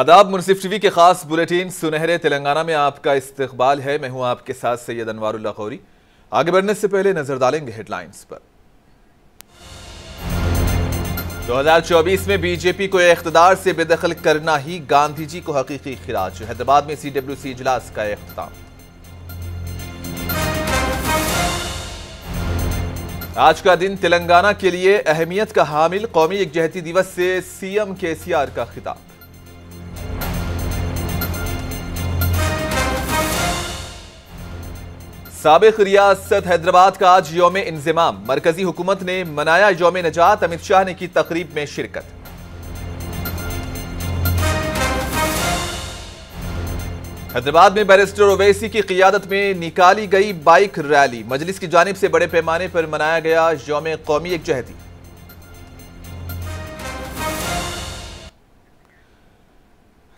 आदाब मुनसिफ टीवी के खास बुलेटिन सुनहरे तेलंगाना में आपका इस्तकबाल है मैं हूं आपके साथ सैयद अनवारुल्ला गौरी आगे बढ़ने से पहले नजर डालेंगे हेडलाइंस पर 2024 में बीजेपी को इकतदार से बेदखल करना ही गांधी जी को हकीकी खिराज हैदराबाद में सीडब्ल्यूसी इजलास का अख्ताम आज का दिन तेलंगाना के लिए अहमियत का हामिल कौमी यकजहती दिवस से सीएम केसीआर का खिताब सबक रियासत हैदराबाद का आज योम इंजमाम मरकजी हुकूमत ने मनाया योम नजात अमित शाह ने की तकरीब में शिरकत हैदराबाद में बैरिस्टर ओवैसी की क्यादत में निकाली गई बाइक रैली मजलिस की जानब से बड़े पैमाने पर मनाया गया योम कौमी एकजहती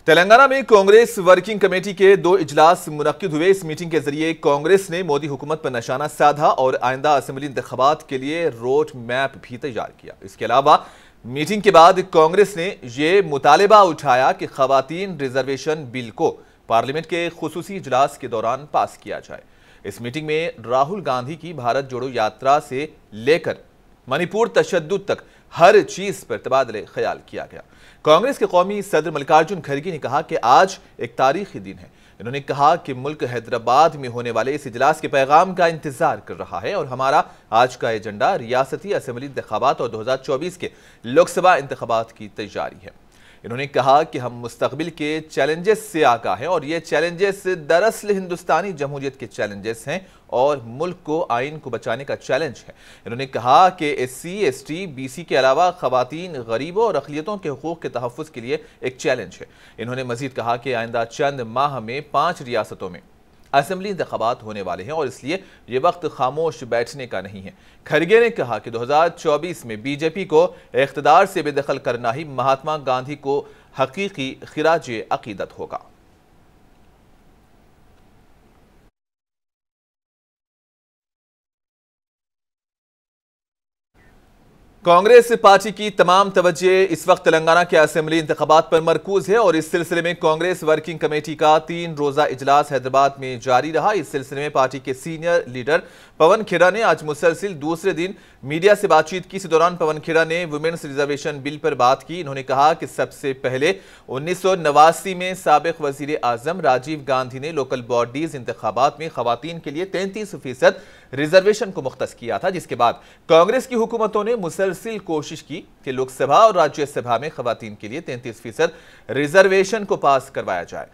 तेलंगाना में कांग्रेस वर्किंग कमेटी के दो इजलास मुनद हुए इस मीटिंग के जरिए कांग्रेस ने मोदी हुकूमत पर निशाना साधा और आइंदा असम्बली इंतबात के लिए रोड मैप भी तैयार किया इसके अलावा मीटिंग के बाद कांग्रेस ने ये मुतालबा उठाया कि खातन रिजर्वेशन बिल को पार्लियामेंट के खसूसी इजलास के दौरान पास किया जाए इस मीटिंग में राहुल गांधी की भारत जोड़ो यात्रा से लेकर मणिपुर तशद तक हर चीज पर तबादले ख्याल किया गया कांग्रेस के कौमी सदर मल्लिकार्जुन खड़गे ने कहा कि आज एक तारीखी दिन है इन्होंने कहा कि मुल्क हैदराबाद में होने वाले इस इजलास के पैगाम का इंतजार कर रहा है और हमारा आज का एजेंडा रियासती असम्बली इंतबात और चौबीस के लोकसभा इंतबात की तैयारी है इन्होंने कहा कि हम मुस्तबिल के चैलेंजेस से आगा हैं और ये चैलेंजेस दरअसल हिंदुस्तानी जमहूरियत के चैलेंजेस हैं और मुल्क को आइन को बचाने का चैलेंज है इन्होंने कहा कि S C S T B C के अलावा ख़वान गरीबों और अखिलियतों के हकूक़ के तहफ़ के लिए एक चैलेंज है इन्होंने मजीद कहा कि आइंदा चंद माह में पाँच रियासतों में असम्बली इंतबात होने वाले हैं और इसलिए ये वक्त खामोश बैठने का नहीं है खरगे ने कहा कि 2024 में बीजेपी को इकतदार से बेदखल करना ही महात्मा गांधी को हकीकी खराज अकीदत होगा कांग्रेस पार्टी की तमाम तवज्जे इस वक्त तेलंगाना के असम्बली इंतबात पर मरकूज है और इस सिलसिले में कांग्रेस वर्किंग कमेटी का तीन रोजा इजलास हैदराबाद में जारी रहा इस सिलसिले में पार्टी के सीनियर लीडर पवन खेड़ा ने आज मुसलसिल दूसरे दिन मीडिया से बातचीत की इस दौरान पवन खेड़ा ने वुमेन्स रिजर्वेशन बिल पर बात की इन्होंने कहा कि सबसे पहले उन्नीस में सबक वजीर आजम राजीव गांधी ने लोकल बॉडीज इंतबात में खातन के लिए तैंतीस फीसद रिजर्वेशन को मुख्त किया था जिसके बाद कांग्रेस की हुकूमतों ने मुसल मुसलसिल कोशिश की कि लोकसभा और राज्यसभा में खातन के लिए तैंतीस फीसद रिजर्वेशन को पास करवाया जाए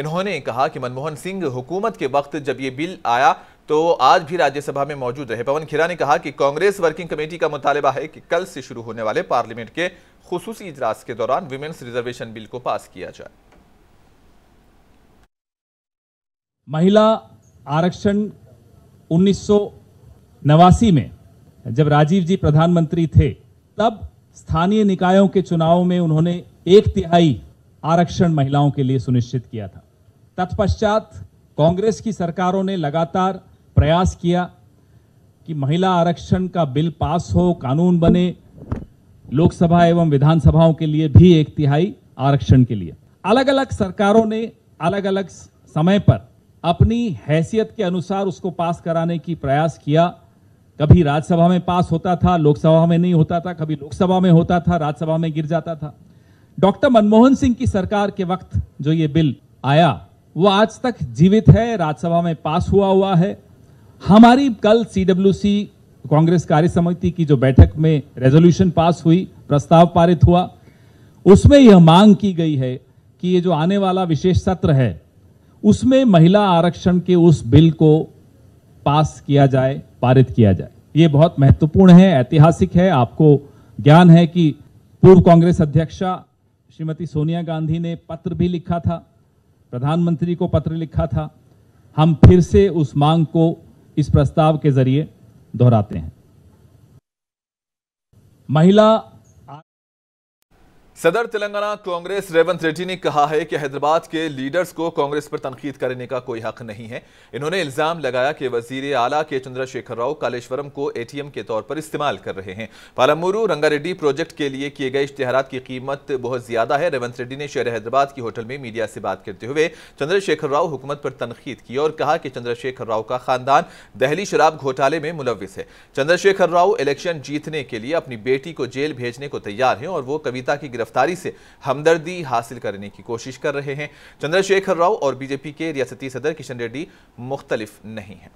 इन्होंने कहा कि मनमोहन सिंह हुकूमत के वक्त जब ये बिल आया तो आज भी राज्यसभा में मौजूद रहे पवन खेरा ने कहा कि कांग्रेस वर्किंग कमेटी का मुतालबा है कि कल से शुरू होने वाले पार्लियामेंट के खसूस इजलास के दौरान वीमेंस रिजर्वेशन बिल को पास किया जाए महिला आरक्षण उन्नीस में जब राजीव जी प्रधानमंत्री थे तब स्थानीय निकायों के चुनावों में उन्होंने एक तिहाई आरक्षण महिलाओं के लिए सुनिश्चित किया था तत्पश्चात कांग्रेस की सरकारों ने लगातार प्रयास किया कि महिला आरक्षण का बिल पास हो कानून बने लोकसभा एवं विधानसभाओं के लिए भी एक तिहाई आरक्षण के लिए अलग अलग सरकारों ने अलग अलग समय पर अपनी हैसियत के अनुसार उसको पास कराने की प्रयास किया कभी राज्यसभा में पास होता था लोकसभा में नहीं होता था कभी लोकसभा में होता था राज्यसभा में गिर जाता था डॉक्टर मनमोहन सिंह की सरकार के वक्त जो ये बिल आया वो आज तक जीवित है राज्यसभा में पास हुआ हुआ है हमारी कल सी डब्ल्यू सी कांग्रेस कार्य समिति की जो बैठक में रेजोल्यूशन पास हुई प्रस्ताव पारित हुआ उसमें यह मांग की गई है कि ये जो आने वाला विशेष सत्र है उसमें महिला आरक्षण के उस बिल को पास किया जाए पारित किया जाए ये बहुत महत्वपूर्ण है ऐतिहासिक है आपको ज्ञान है कि पूर्व कांग्रेस अध्यक्षा श्रीमती सोनिया गांधी ने पत्र भी लिखा था प्रधानमंत्री को पत्र लिखा था हम फिर से उस मांग को इस प्रस्ताव के जरिए दोहराते हैं महिला सदर तेलंगाना कांग्रेस रेवंत रेड्डी ने कहा है कि हैदराबाद के लीडर्स को कांग्रेस पर तनकीद करने का कोई हक नहीं है इन्होंने इल्जाम लगाया कि वजीर आला के चंद्रशेखर राव कालेश्वरम को एटीएम के तौर पर इस्तेमाल कर रहे हैं पालमूरू रंगारेड्डी प्रोजेक्ट के लिए किए गए इश्तहार की कीमत बहुत ज्यादा है रेवंत रेड्डी ने शहर हैदराबाद की होटल में मीडिया से बात करते हुए चंद्रशेखर राव हुकूमत पर तनकीद की और कहा कि चंद्रशेखर राव का खानदान दहली शराब घोटाले में मुलविस है चंद्रशेखर राव इलेक्शन जीतने के लिए अपनी बेटी को जेल भेजने को तैयार है और वो कविता की गिरफ्तारी से हमदर्दी हासिल करने की कोशिश कर रहे हैं चंद्रशेखर राव और बीजेपी के रियासती सदर किशन रेड्डी मुख्तलिफ नहीं हैं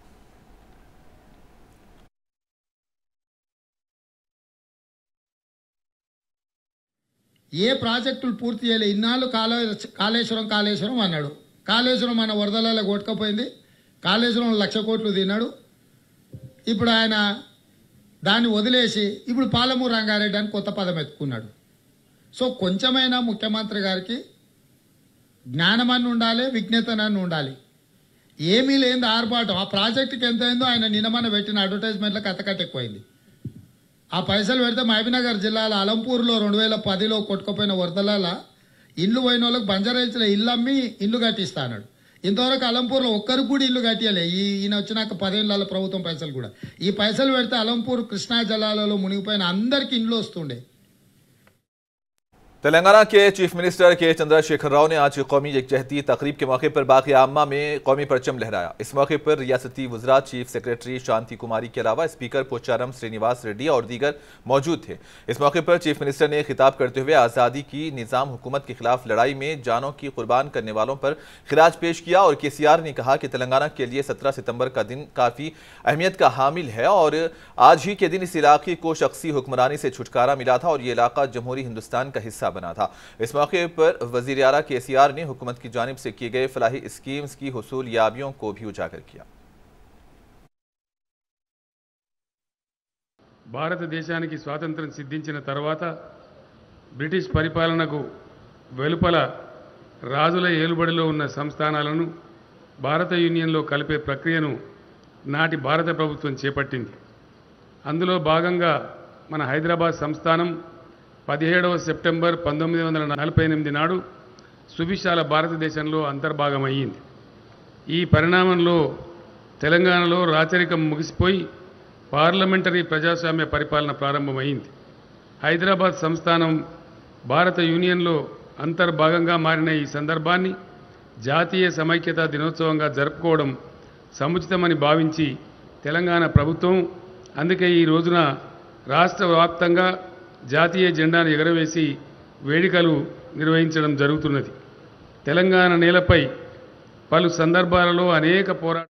ఏ ప్రాజెక్టులు పూర్తి చేయలే ఇన్నాళ్ళు కాలే కాళేశ్వరం కాళేశ్వరం అన్నాడు కాళేశ్వరం మన వరదలలో కొట్టుకపోయింది కాళేశ్వరం లక్ష కోట్లు తిన్నాడు ఇప్పుడు ఆయన దాన్ని వదిలేసి ఇప్పుడు పాలమూరు రంగారెడ్డి అని కొత్త పదం ఎత్తుకున్నాడు సో కొంచెమైనా ముఖ్యమంత్రి గారికి జ్ఞానమన్ను ఉండాలి విజ్ఞతనని ఉండాలి ఏమీ లేని ఆర్భాటం ఆ ప్రాజెక్టుకి ఎంత అయిందో ఆయన నిన్నమన్న పెట్టిన అడ్వర్టైజ్మెంట్లకు అతకట్ ఎక్కువైంది ఆ పైసలు పెడితే మహబీనగర్ జిల్లాలో అలంపూర్లో రెండు వేల పదిలో కొట్టుకుపోయిన వరదలాల ఇల్లు పోయిన వాళ్ళకి బంజారాయిల్స్లో ఇల్లు అమ్మి ఇల్లు కట్టిస్తాడు ఇంతవరకు అలంపూర్లో ఒక్కరికి కూడా ఇల్లు కట్టియాలి ఈ ఈయన వచ్చినాక పదేళ్ళ ప్రభుత్వం పైసలు కూడా ఈ పైసలు పెడితే అలంపూర్ కృష్ణా జలాలలో మునిగిపోయిన అందరికీ ఇండ్లు వస్తుండే तेलंगाना के चीफ मिनिस्टर के चंद्रशेखर राव ने आज कौमी यकजहती तकरीब के मौके पर बाकी आमा में कौमी परचम लहराया इस मौके पर रियासती वजरा चीफ सेक्रेटरी शांति कुमारी के अलावा स्पीकर पोचारम श्रीनिवास रेड्डी और दीगर मौजूद थे इस मौके पर चीफ मिनिस्टर ने खिताब करते हुए आज़ादी की निज़ाम हुकूमत के खिलाफ लड़ाई में जानों की कुर्बान करने वालों पर खराज पेश किया और के सी आर ने कहा कि तेलंगाना के लिए सत्रह सितम्बर का दिन काफ़ी अहमियत का हामिल है और आज ही के दिन इस इलाके को शख्सी हुक्मरानी से छुटकारा मिला था और ये इलाका जमहूरी हिंदुस्तान का हिस्सा बना था इस मौके पर वजीर अला के सी आर ने हुकूमत की जानब से किए गए फलाही स्कीम्स की हसूल याबियों को भी उजागर किया భారతదేశానికి స్వాతంత్రం సిద్ధించిన తర్వాత బ్రిటిష్ పరిపాలనకు వెలుపల రాజుల ఏలుబడిలో ఉన్న సంస్థానాలను భారత యూనియన్లో కలిపే ప్రక్రియను నాటి భారత ప్రభుత్వం చేపట్టింది అందులో భాగంగా మన హైదరాబాద్ సంస్థానం పదిహేడవ సెప్టెంబర్ పంతొమ్మిది వందల నలభై ఎనిమిది నాడు సువిశాల భారతదేశంలో అంతర్భాగమయ్యింది ఈ పరిణామంలో తెలంగాణలో రాచరికం ముగిసిపోయి పార్లమెంటరీ ప్రజాస్వామ్య పరిపాలన ప్రారంభమైంది హైదరాబాద్ సంస్థానం భారత యూనియన్లో అంతర్భాగంగా మారిన ఈ సందర్భాన్ని జాతీయ సమైక్యతా దినోత్సవంగా జరుపుకోవడం సముచితమని భావించి తెలంగాణ ప్రభుత్వం అందుకే ఈ రోజున రాష్ట్ర వ్యాప్తంగా జాతీయ జెండాను ఎగరవేసి వేడుకలు నిర్వహించడం జరుగుతున్నది తెలంగాణ నేలపై పలు సందర్భాలలో అనేక పోరాట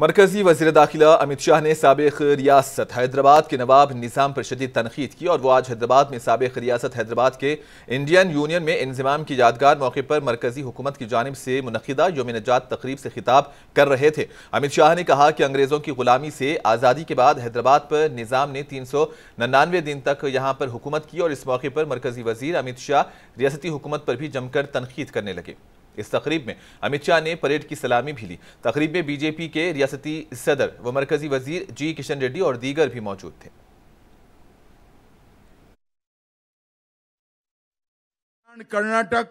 मरकजी वजीर दाखिला अमित शाह ने सबक रियासत हैदराबाद के नवाब निज़ाम पर शदीद तनकीद की और वो आज हैदराबाद में सबक रियासत हैदराबाद के इंडियन यूनियन में इंजमाम की यादगार मौके पर मरकजी हुकूमत की जानब से मनदा योम नजात तकरीब से खिताब कर रहे थे अमित शाह ने कहा कि अंग्रेज़ों की गुलामी से आज़ादी के बाद हैदराबाद पर निज़ाम ने तीन सौ नन्नानवे दिन तक यहाँ पर हुकूमत की और इस मौके पर मरकजी वजीर अमित शाह रियासती हुकूमत पर भी जमकर तनकीद करने लगे इस तकरीब में अमित शाह ने परेड की सलामी भी ली तकरीब में बीजेपी के रियासती सदर व मरकजी वजीर जी किशन रेड्डी और दीगर भी मौजूद थे कर्नाटक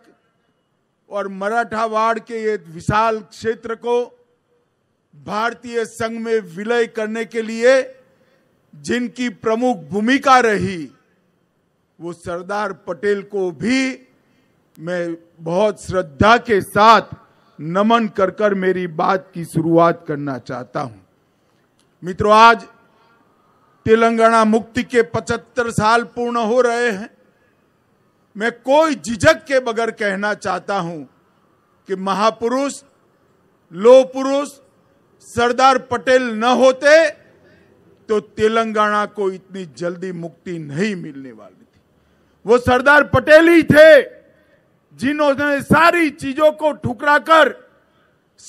और मराठावाड़ के ये विशाल क्षेत्र को भारतीय संघ में विलय करने के लिए जिनकी प्रमुख भूमिका रही वो सरदार पटेल को भी मैं बहुत श्रद्धा के साथ नमन कर कर मेरी बात की शुरुआत करना चाहता हूं मित्रों आज तेलंगाना मुक्ति के 75 साल पूर्ण हो रहे हैं मैं कोई झिझक के बगैर कहना चाहता हूं कि महापुरुष लो पुरुष सरदार पटेल न होते तो तेलंगाना को इतनी जल्दी मुक्ति नहीं मिलने वाली थी वो सरदार पटेल ही थे जिन्होंने सारी चीजों को ठुकरा कर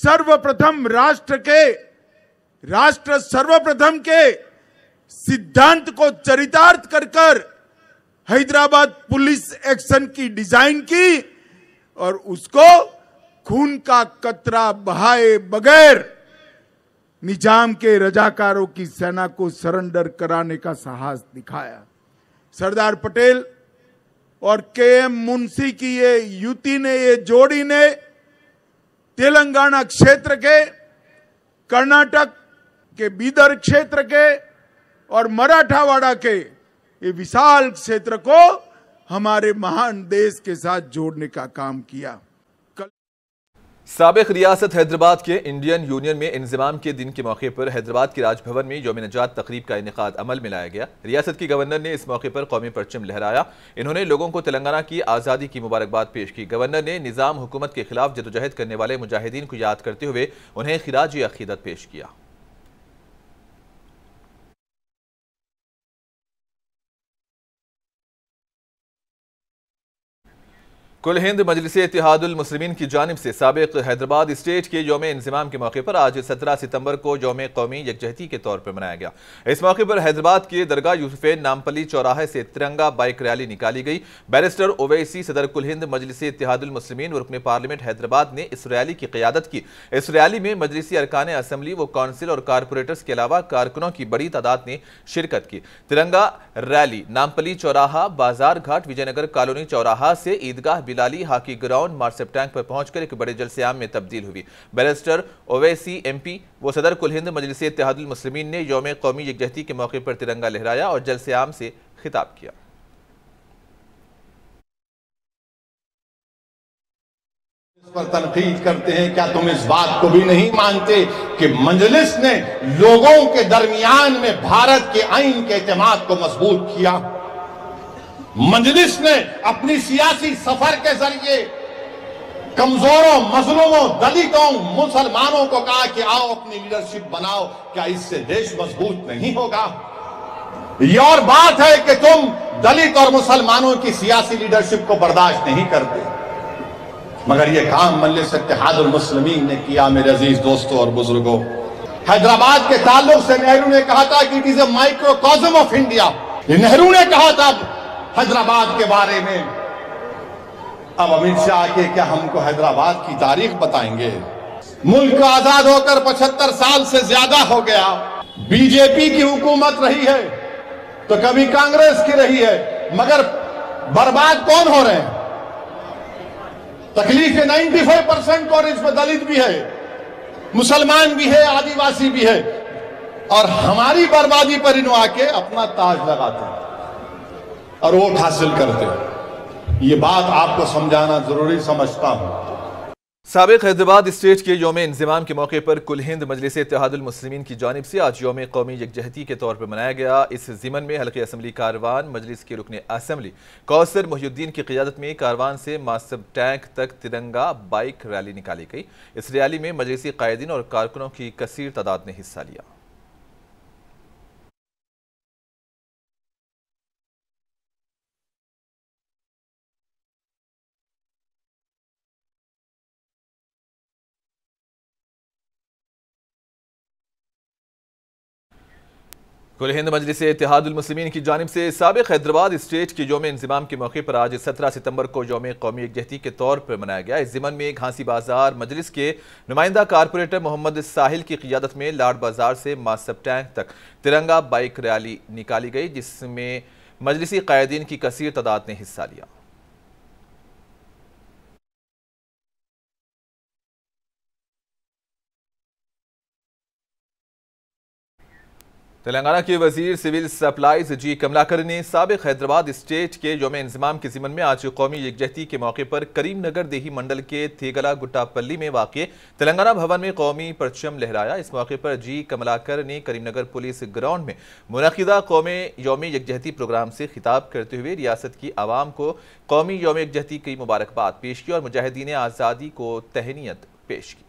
सर्वप्रथम राष्ट्र के राष्ट्र सर्वप्रथम के सिद्धांत को चरितार्थ कर कर हैदराबाद पुलिस एक्शन की डिजाइन की और उसको खून का कतरा बहाए बगैर निजाम के रजाकारों की सेना को सरेंडर कराने का साहस दिखाया सरदार पटेल और के एम मुंशी की ये युति ने ये जोड़ी ने तेलंगाना क्षेत्र के कर्नाटक के बीदर क्षेत्र के और मराठावाड़ा के ये विशाल क्षेत्र को हमारे महान देश के साथ जोड़ने का काम किया सबक रियासत हैदराबाद के इंडियन यूनियन में इंजमाम के दिन के मौके पर हैदराबाद के राजभवन में योम नजात तकरीब का इनका अमल में लाया गया रियासत के गवर्नर ने इस मौके पर कौमी परचम लहराया इन्होंने लोगों को तेलंगाना की आज़ादी की मुबारकबाद पेश की गवर्नर ने निज़ाम हुकूमत के खिलाफ जदोजहद करने वाले मुजाहिदीन को याद करते हुए उन्हें खराज अकीदत पेश किया कुल हिंद मजलिस इतिहादुलमसलमिन की जानब से सबक हैदराबाद स्टेट के योम इंजमाम के मौके पर आज सत्रह सितम्बर को योम कौमी यकजहती के तौर पर मनाया गया इस मौके पर हैदराबाद के दरगाह यूसुफेन नामपली चौराहे से तिरंगा बाइक रैली निकाली गई बैरिस्टर ओवैसी सदर कुल हिंद मजलिस इतिहादुलमसलमिन रुकन पार्लियामेंट हैदराबाद ने इस रैली की क्यादत की इस रैली में मजलिसी अरकान असम्बली व काउंसिल और कारपोरेटर्स के अलावा कारकुनों की बड़ी तादाद ने शिरकत की तिरंगा रैली नामपली चौराहा बाजार घाट विजयनगर कॉलोनी चौराहा से ईदगाह बिलाली हॉकी ग्राउंड मार्सेप टैंक पर पहुंचकर एक बड़े जलसेआम में तब्दील हुई बैरिस्टर ओवैसी एमपी व सदर कुल हिंद मजलिस मुस्लिमीन ने योम कौमी यकजहती के मौके पर तिरंगा लहराया और जलसेआम से खिताब किया पर तनकीद करते हैं क्या तुम इस बात को भी नहीं मानते कि मंजलिस ने लोगों के दरमियान में भारत के आइन के अहतमाद को मजबूत किया मजलिस ने अपनी सियासी सफर के जरिए कमजोरों मजलूमों दलितों मुसलमानों को कहा कि आओ अपनी लीडरशिप बनाओ क्या इससे देश मजबूत नहीं होगा ये और बात है कि तुम दलित और मुसलमानों की सियासी लीडरशिप को बर्दाश्त नहीं करते मगर यह काम मल्ले सत्यादुल मुसलमीन ने किया मेरे अजीज दोस्तों और बुजुर्गों हैदराबाद के ताल्लुक से नेहरू ने कहा था कि it is a microcosm of India Nehru ने कहा था हैदराबाद के बारे में अब अमित शाह के क्या हमको हैदराबाद की तारीख बताएंगे मुल्क आजाद होकर 75 साल से ज्यादा हो गया बीजेपी की हुकूमत रही है तो कभी कांग्रेस की रही है मगर बर्बाद कौन हो रहे हैं तकलीफ है नाइन्टी फाइव परसेंट और इसमें दलित भी है मुसलमान भी है आदिवासी भी है और हमारी बर्बादी पर इन आके अपना ताज लगाते हैं और वोट हासिल करते हैं ये बात आपको समझाना जरूरी समझता हूँ सबक हैदराबाद स्टेट के योम इंजमाम के मौके पर कुल हिंद मजलिस इतिहादमसलिमिन की जानब से आज योम कौमी यकजहती के तौर पर मनाया गया इस जिमन में हल्के असम्बली कारवान मजलिस के रुकन असम्बली कौसर मोहुद्दीन की क्यादत में कारवान से मासब टैंक तक तिरंगा बाइक रैली निकाली गई इस रैली में मजलिसी कायदीन और कारकुनों की कसर तादाद ने हिस्सा लिया कुल हिंद मजलिस इतिहादमसलिमिन की जानब से सबक हैदराबाद स्टेट के योम इंजमाम के मौके पर आज सत्रह सितम्बर को योम कौमी यकजहती के तौर पर मनाया गया इस ज़मन में घासी बाजार मजलिस के नुमाइंदा कारपोरेटर मोहम्मद साहिल की क्यादत में लाड बाजार से मासब टैंक तक तिरंगा बाइक रैली निकाली गई जिसमें मजलिसी कायदीन की कसर तादाद ने हिस्सा लिया तेलंगाना के वजीर सिविल सप्लाईज जी कमलाकर ने सबक हैदराबाद स्टेट के योम इंजमाम के जिमन में आज कौमी यकजहती के मौके पर करीमनगर देही मंडल के थेगला गुट्टापल्ली में वाक़ तेलंगाना भवन में कौमी परचम लहराया इस मौके पर जी कमलाकर ने करीमनगर पुलिस ग्राउंड में मनदा कौम योम यकजहती प्रोग्राम से खिताब करते हुए रियासत की आवाम को कौमी योम यकजहती की मुबारकबाद पेश की और मुजाहिदीन आज़ादी को तहनीत पेश की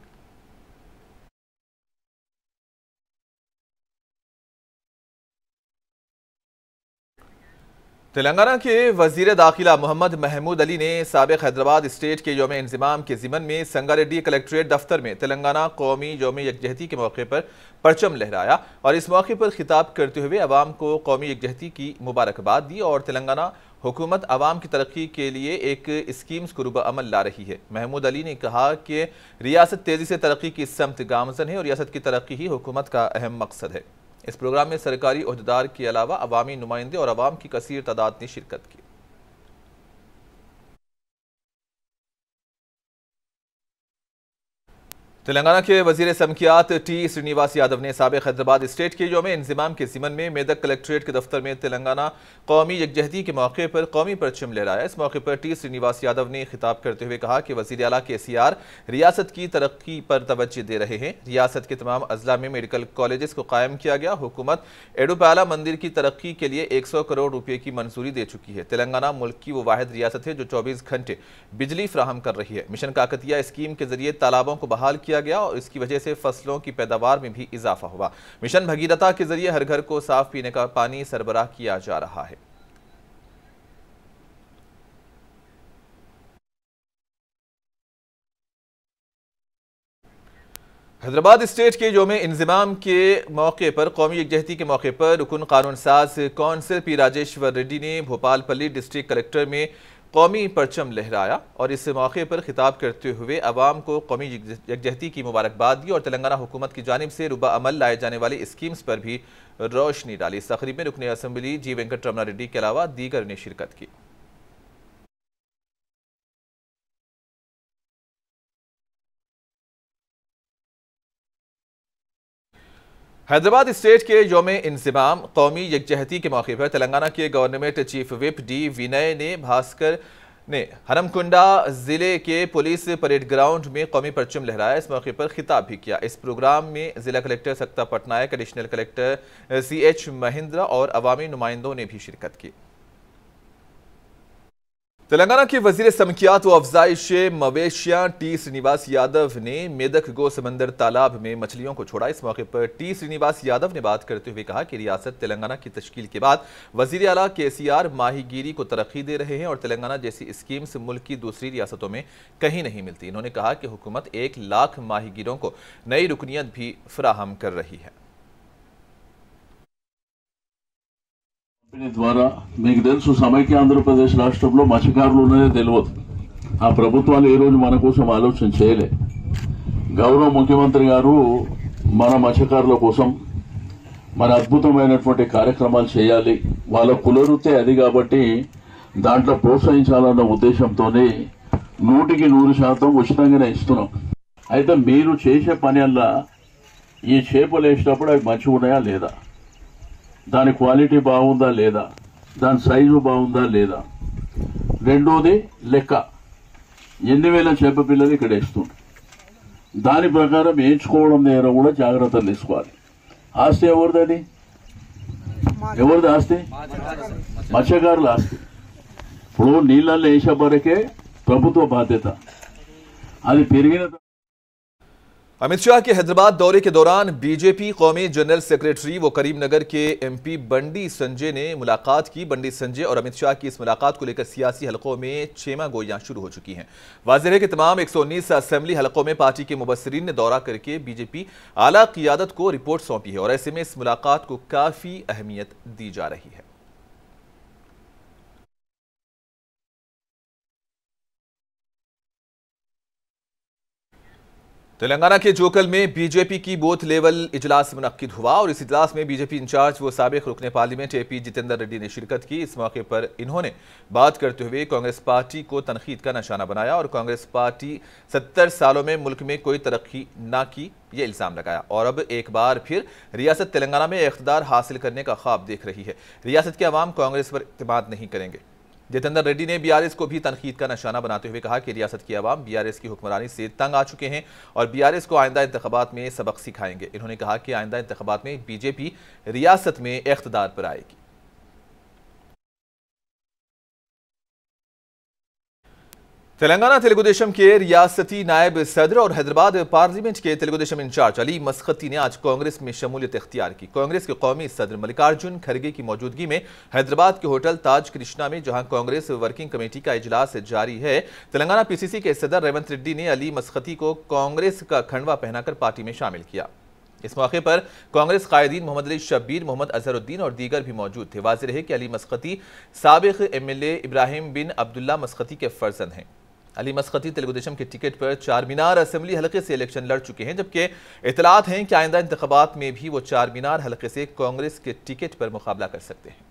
तेलंगाना के वजीर दाखिला मोहम्मद महमूद अली ने सबक हैदराबाद स्टेट के योम इंजमाम के ज़िमन में संगारेड्डी कलेक्ट्रेट दफ्तर में तेलंगाना कौमी योम यकजहती के मौके पर परचम लहराया और इस मौके पर खिताब करते हुए आवाम को कौमी यकजहती की मुबारकबाद दी और तेलंगाना हुकूमत अवाम की तरक्की के लिए एक स्कीम्स को अमल ला रही है महमूद अली ने कहा कि रियासत तेज़ी से तरक्की की समत गामजन है और रियासत की तरक्की ही हुकूमत का अहम मकसद है इस प्रोग्राम में सरकारी अहदेदार के अलावा अवामी नुमाइंदे और आवाम की कसर तादाद ने शिरकत की तेलंगाना के वजीर समकियात टी श्रीनिवास यादव ने सबक हैदराबाद स्टेट के योम इंजमाम के जिमन में मेदक कलेक्ट्रेट के दफ्तर में तेलंगाना कौमी यकजहती के मौके पर कौमी परचम लहराया इस मौके पर टी श्रीनिवास यादव ने खिताब करते हुए कहा कि वजी अला के सी आर रियासत की तरक्की पर तोज्जो दे रहे हैं रियासत के तमाम अजला में मेडिकल कॉलेज को कायम किया गया हुकूमत एडोपाला मंदिर की तरक्की के लिए एक सौ करोड़ रुपये की मंजूरी दे चुकी है तेलंगाना मुल्क की वो वाद रियासत है जो चौबीस घंटे बिजली फ्राहम कर रही है मिशन काकतिया स्कीम के जरिए तालाबों को बहाल किया किया गया और इसकी वजह से फसलों की पैदावार में भी इजाफा हुआ मिशन भगीरथा के जरिए हर घर को साफ पीने का पानी सरबराह किया जा रहा है हैदराबाद स्टेट के योम इंजमाम के मौके पर कौमी यकजहती के मौके पर रुकन कानून साज कौंसिल पी राजेश्वर रेड्डी ने भोपाल डिस्ट्रिक्ट कलेक्टर में कौमी परचम लहराया और इस मौके पर खिताब करते हुए आवाम को कौमी यकजहती की मुबारकबाद दी और तेलंगाना हुकूमत की जानब से रुबा अमल लाए जाने वाली स्कीम्स पर भी रोशनी डाली इस तकरीब में रुकन असम्बली जी वेंकट रमना रेड्डी के अलावा दीगर ने शिरकत की हैदराबाद स्टेट के योम इंजमाम कौमी यकजहती के मौके पर तेलंगाना के government chief whip D Vinay ने भास्कर ने हरमकुंडा ज़िले के पुलिस परेड ग्राउंड में कौमी परचम लहराया इस मौके पर खिताब भी किया इस प्रोग्राम में ज़िला collector Satta Patnaik additional collector C H Mahindra और अवामी नुमाइंदों ने भी शिरकत की तेलंगाना के वजीर समकियात व अफजाइश मवेशिया टी श्रीनिवास यादव ने मेदक गो समंदर तालाब में मछलियों को छोड़ा इस मौके पर टी श्रीनिवास यादव ने बात करते हुए कहा कि रियासत तेलंगाना की तश्कील के बाद वजीर अला के सी आर गिरी को तरक्की दे रहे हैं और तेलंगाना जैसी स्कीम्स मुल्क की दूसरी रियासतों में कहीं नहीं मिलती इन्होंने कहा कि हुकूमत एक लाख माहीगीरों को नई रुकनीत भी फ्राहम कर रही है కంపెనీ ద్వారా మీకు తెలుసు సమైక్య ఆంధ్రప్రదేశ్ రాష్ట్రంలో మత్స్యకారులు ఉన్నదే తెలియదు ఆ ప్రభుత్వాలు ఏ రోజు మన కోసం ఆలోచన చేయలే గౌరవ ముఖ్యమంత్రి గారు మన మత్స్యకారుల కోసం మన అద్భుతమైనటువంటి కార్యక్రమాలు చేయాలి వాళ్ళ కులవృత్తే అది కాబట్టి దాంట్లో ప్రోత్సహించాలన్న ఉద్దేశంతోనే నూటికి నూరు శాతం ఉచితంగానే ఇస్తున్నాం అయితే మీరు చేసే పని ఈ చేపలు వేసినప్పుడు అవి మంచిగా ఉన్నాయా లేదా దాని క్వాలిటీ బాగుందా లేదా దాని సైజు బాగుందా లేదా రెండోది లెక్క ఎన్ని వేల చేప పిల్లలు ఇక్కడ వేస్తుంది దాని ప్రకారం వేయించుకోవడం దగ్గర కూడా జాగ్రత్తలు తీసుకోవాలి ఆస్తి ఎవరిదని ఎవరిది ఆస్తి మత్స్యకారుల ఆస్తి ఇప్పుడు నీళ్ళల్లో వేసే వరకే ప్రభుత్వ బాధ్యత అది పెరిగిన अमित शाह के हैदराबाद दौरे के दौरान बीजेपी कौमी जनरल सेक्रेटरी व करीमनगर के एमपी बंडी संजय ने मुलाकात की बंडी संजय और अमित शाह की इस मुलाकात को लेकर सियासी हलकों में छेमा गोयियां शुरू हो चुकी हैं वाजह है कि तमाम 119 असेंबली हलकों में पार्टी के मुबसरीन ने दौरा करके बीजेपी आला क्यादत को रिपोर्ट सौंपी है और ऐसे में इस मुलाकात को काफ़ी अहमियत दी जा रही है तेलंगाना के जोकल में बीजेपी की बूथ लेवल इजलास मुनद हुआ और इस इजलास में बीजेपी इंचार्ज व सबक रुकन parliament A P Jitendra Reddy ने शिरकत की इस मौके पर इन्होंने बात करते हुए कांग्रेस पार्टी को तनखीद का निशाना बनाया और कांग्रेस पार्टी सत्तर सालों में मुल्क में कोई तरक्की ना की ये इल्ज़ाम लगाया और अब एक बार फिर रियासत तेलंगाना में इकतदार हासिल करने का ख्वाब देख रही है रियासत के अवाम कांग्रेस पर इतम नहीं करेंगे जितेंद्र रेड्डी ने बीआरएस को भी तनकीद का निशाना बनाते हुए कहा कि रियासत की आवाम बीआरएस की हुक्मरानी से तंग आ चुके हैं और बीआरएस को आइंदा इंतबात में सबक सिखाएंगे इन्होंने कहा कि आइंदा इंतबात में बीजेपी रियासत में इकतदार पर आएगी तेलंगाना तेलुगुदेशम के रियासती नायब सदर और हैदराबाद पार्लियामेंट के तेलुगुदेशम इंचार्ज अली मस्खती ने आज कांग्रेस में शमूलियत इख्तियार की कांग्रेस के कौमी सदर मल्लिकार्जुन खड़गे की मौजूदगी में हैदराबाद के होटल ताज कृष्णा में जहां कांग्रेस वर्किंग कमेटी का इजलास जारी है तेलंगाना पीसीसी के सदर रेवंत रेड्डी ने अली मस्खती को कांग्रेस का खंडवा पहनाकर पार्टी में शामिल किया इस मौके पर कांग्रेस कायदीन मोहम्मद अली शब्बीर मोहम्मद अजहरुद्दीन और दीगर भी मौजूद थे वाज रहे कि अली मस्खती सबक एमएलए इब्राहिम बिन अब्दुल्ला मस्खती के फर्जन हैं अली मस्खती तेलगुदेशम के टिकट पर चार मीनार असम्बली हलके से इलेक्शन लड़ चुके हैं जबकि इतलात हैं कि आइंदा इंतबात में भी वो चार मीनार हलके से कांग्रेस के टिकट पर मुकाबला कर सकते हैं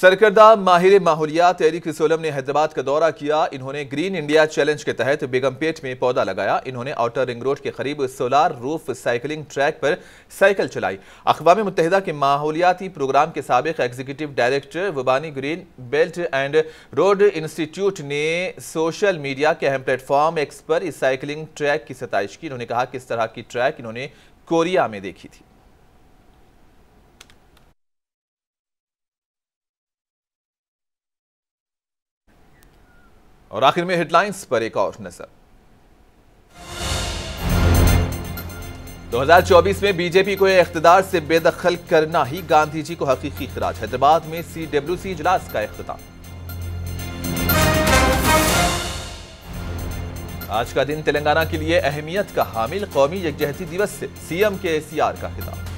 सरकरदा माहिर माहौलियात तहरीक सोलम ने हैदराबाद का दौरा किया इन्होंने ग्रीन इंडिया चैलेंज के तहत बेगमपेट में पौधा लगाया इन्होंने आउटर रिंग रोड के करीब सोलार रूफ साइकिलिंग ट्रैक पर साइकिल चलाई अकवा मुतहदा के माहौलियाती प्रोग्राम के सबक एग्जीक्यूटिव डायरेक्टर वबानी green belt and road institute ने सोशल मीडिया के अहम प्लेटफॉर्म एक्स पर इस साइकिलिंग ट्रैक की सतश की इन्होंने कहा कि इस तरह की ट्रैक इन्होंने कोरिया में देखी थी और आखिर में हेडलाइंस पर एक और नजर 2024 में बीजेपी को इकतदार से बेदखल करना ही गांधी जी को हकीकी खराज हैदराबाद में सीडब्ल्यूसी इजलास का अख्ताम आज का दिन तेलंगाना के लिए अहमियत का हामिल कौमी यकजहती दिवस से सीएम के एसीआर का खिताब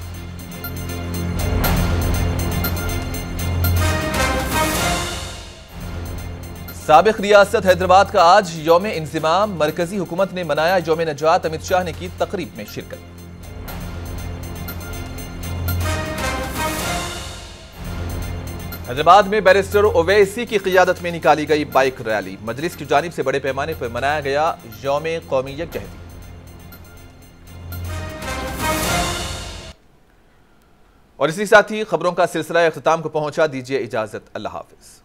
सबक रियासत हैदराबाद का आज योम इंजमाम मरकजी हुकूमत ने मनाया योम नजात अमित शाह ने की तकरीब में शिरकत हैदराबाद में बैरिस्टर ओवैसी की क्यादत में निकाली गई बाइक रैली मजलिस की जानब से बड़े पैमाने पर मनाया गया योम कौमी यकजहती और इसी साथ ही खबरों का सिलसिला अख्ताम को पहुंचा दीजिए इजाजत अल्लाह हाफिज़